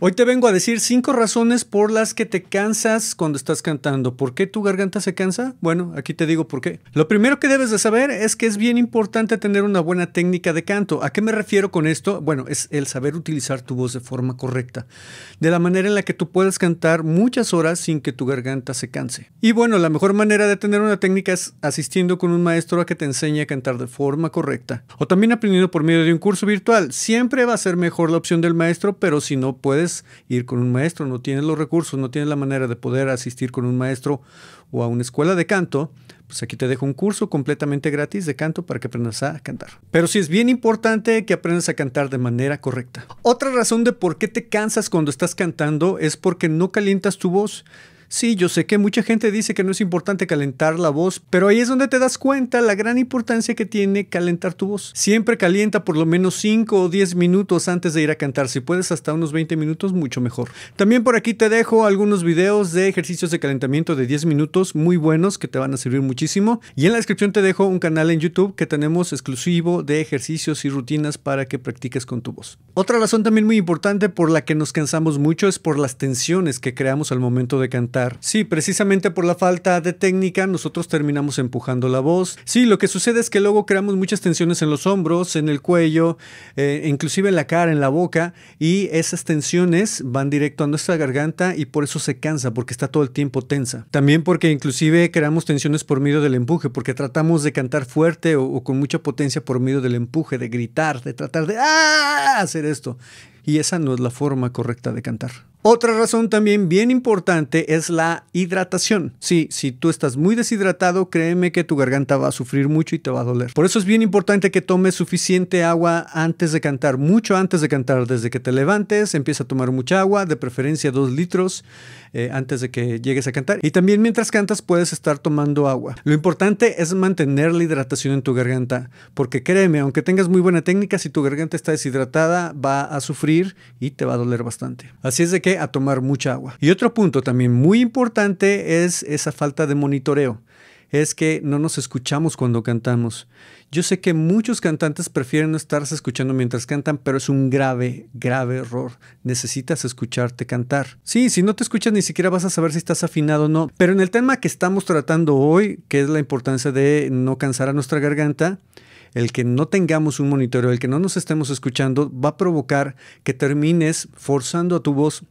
Hoy te vengo a decir cinco razones por las que te cansas cuando estás cantando. ¿Por qué tu garganta se cansa? Bueno, aquí te digo por qué. Lo primero que debes de saber es que es bien importante tener una buena técnica de canto. ¿A qué me refiero con esto? Bueno, es el saber utilizar tu voz de forma correcta, de la manera en la que tú puedas cantar muchas horas sin que tu garganta se canse. Y bueno, la mejor manera de tener una técnica es asistiendo con un maestro a que te enseñe a cantar de forma correcta o también aprendiendo por medio de un curso virtual. Siempre va a ser mejor la opción del maestro, pero si no puedes ir con un maestro, no tienes los recursos, no tienes la manera de poder asistir con un maestro o a una escuela de canto, pues aquí te dejo un curso completamente gratis de canto para que aprendas a cantar. Pero sí es bien importante que aprendas a cantar de manera correcta. Otra razón de por qué te cansas cuando estás cantando es porque no calientas tu voz. Sí, yo sé que mucha gente dice que no es importante calentar la voz, pero ahí es donde te das cuenta la gran importancia que tiene calentar tu voz. Siempre calienta por lo menos 5 o 10 minutos antes de ir a cantar. Si puedes hasta unos 20 minutos, mucho mejor. También por aquí te dejo algunos videos de ejercicios de calentamiento de 10 minutos muy buenos que te van a servir muchísimo. Y en la descripción te dejo un canal en YouTube que tenemos exclusivo de ejercicios y rutinas para que practiques con tu voz. Otra razón también muy importante por la que nos cansamos mucho es por las tensiones que creamos al momento de cantar Sí, precisamente por la falta de técnica nosotros terminamos empujando la voz. Sí, lo que sucede es que luego creamos muchas tensiones en los hombros, en el cuello, eh, inclusive en la cara, en la boca, y esas tensiones van directo a nuestra garganta y por eso se cansa, porque está todo el tiempo tensa. También porque inclusive creamos tensiones por medio del empuje, porque tratamos de cantar fuerte o, con mucha potencia por medio del empuje, de gritar, de tratar de ah, hacer esto. Y esa no es la forma correcta de cantar. Otra razón también bien importante es la hidratación. Sí, si tú estás muy deshidratado, créeme que tu garganta va a sufrir mucho y te va a doler. Por eso es bien importante que tomes suficiente agua antes de cantar, mucho antes de cantar, desde que te levantes, empieza a tomar mucha agua, de preferencia dos litros eh, antes de que llegues a cantar. Y también mientras cantas puedes estar tomando agua. Lo importante es mantener la hidratación en tu garganta, porque créeme, aunque tengas muy buena técnica, si tu garganta está deshidratada, va a sufrir y te va a doler bastante. Así es de que a tomar mucha agua. Y otro punto también muy importante es esa falta de monitoreo. Es que no nos escuchamos cuando cantamos. Yo sé que muchos cantantes prefieren no estarse escuchando mientras cantan, pero es un grave, grave error. Necesitas escucharte cantar. Sí, si no te escuchas ni siquiera vas a saber si estás afinado o no. Pero en el tema que estamos tratando hoy, que es la importancia de no cansar a nuestra garganta, el que no tengamos un monitoreo, el que no nos estemos escuchando, va a provocar que termines forzando a tu voz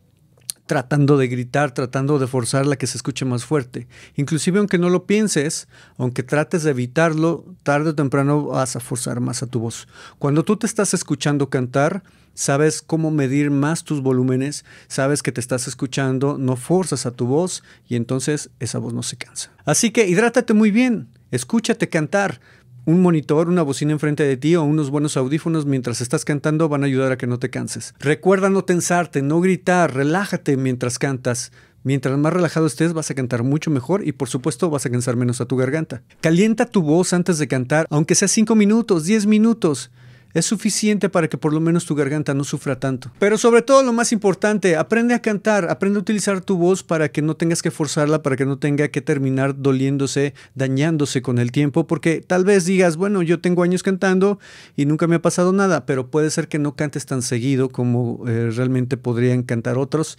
tratando de gritar, tratando de forzar la que se escuche más fuerte. Inclusive aunque no lo pienses, aunque trates de evitarlo, tarde o temprano vas a forzar más a tu voz. Cuando tú te estás escuchando cantar, sabes cómo medir más tus volúmenes, sabes que te estás escuchando, no forzas a tu voz y entonces esa voz no se cansa. Así que hidrátate muy bien, escúchate cantar, un monitor, una bocina enfrente de ti o unos buenos audífonos mientras estás cantando van a ayudar a que no te canses. Recuerda no tensarte, no gritar, relájate mientras cantas. Mientras más relajado estés, vas a cantar mucho mejor y por supuesto vas a cansar menos a tu garganta. Calienta tu voz antes de cantar, aunque sea 5 minutos, 10 minutos es suficiente para que por lo menos tu garganta no sufra tanto. Pero sobre todo lo más importante, aprende a cantar, aprende a utilizar tu voz para que no tengas que forzarla, para que no tenga que terminar doliéndose, dañándose con el tiempo, porque tal vez digas, bueno, yo tengo años cantando y nunca me ha pasado nada, pero puede ser que no cantes tan seguido como eh, realmente podrían cantar otros.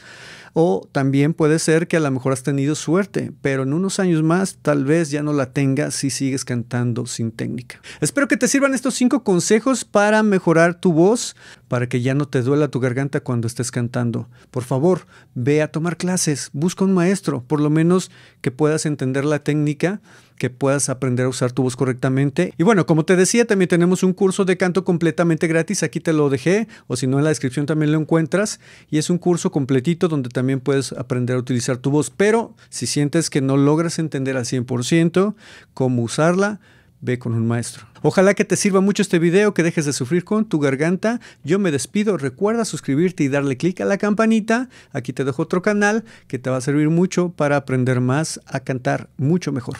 O también puede ser que a lo mejor has tenido suerte, pero en unos años más tal vez ya no la tengas si sigues cantando sin técnica. Espero que te sirvan estos cinco consejos para para mejorar tu voz, para que ya no te duela tu garganta cuando estés cantando. Por favor, ve a tomar clases, busca un maestro, por lo menos que puedas entender la técnica, que puedas aprender a usar tu voz correctamente. Y bueno, como te decía, también tenemos un curso de canto completamente gratis, aquí te lo dejé, o si no en la descripción también lo encuentras, y es un curso completito donde también puedes aprender a utilizar tu voz, pero si sientes que no logras entender al 100% cómo usarla, ve con un maestro. Ojalá que te sirva mucho este video, que dejes de sufrir con tu garganta. Yo me despido, recuerda suscribirte y darle clic a la campanita. Aquí te dejo otro canal que te va a servir mucho para aprender más a cantar mucho mejor.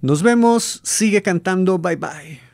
Nos vemos, sigue cantando, bye bye.